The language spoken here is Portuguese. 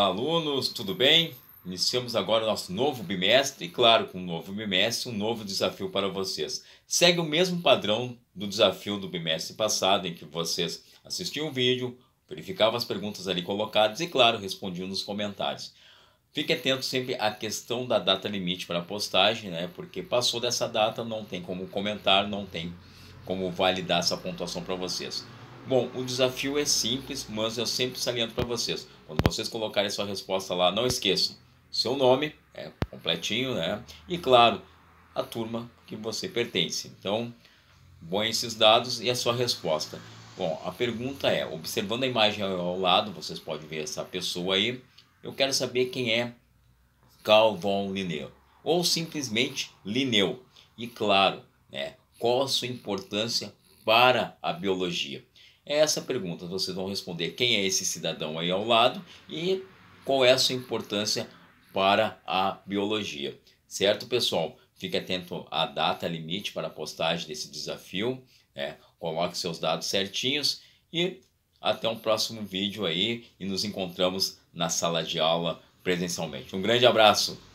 Olá, alunos, tudo bem? Iniciamos agora o nosso novo bimestre e, claro, com um novo bimestre, um novo desafio para vocês. Segue o mesmo padrão do desafio do bimestre passado, em que vocês assistiam o vídeo, verificavam as perguntas ali colocadas e, claro, respondiam nos comentários. Fique atento sempre à questão da data limite para a postagem, né? Porque passou dessa data, não tem como comentar, não tem como validar essa pontuação para vocês. Bom, o desafio é simples, mas eu sempre saliento para vocês. Quando vocês colocarem sua resposta lá, não esqueçam seu nome, é completinho, né? E claro, a turma que você pertence. Então, põe esses dados e a sua resposta. Bom, a pergunta é, observando a imagem ao lado, vocês podem ver essa pessoa aí. Eu quero saber quem é Carl von Linneu ou simplesmente Linneu. E claro, né, qual a sua importância para a biologia? É essa pergunta. Vocês vão responder quem é esse cidadão aí ao lado e qual é a sua importância para a biologia. Certo, pessoal? Fique atento à data limite para a postagem desse desafio. Né? Coloque seus dados certinhos e até um próximo vídeo aí e nos encontramos na sala de aula presencialmente. Um grande abraço!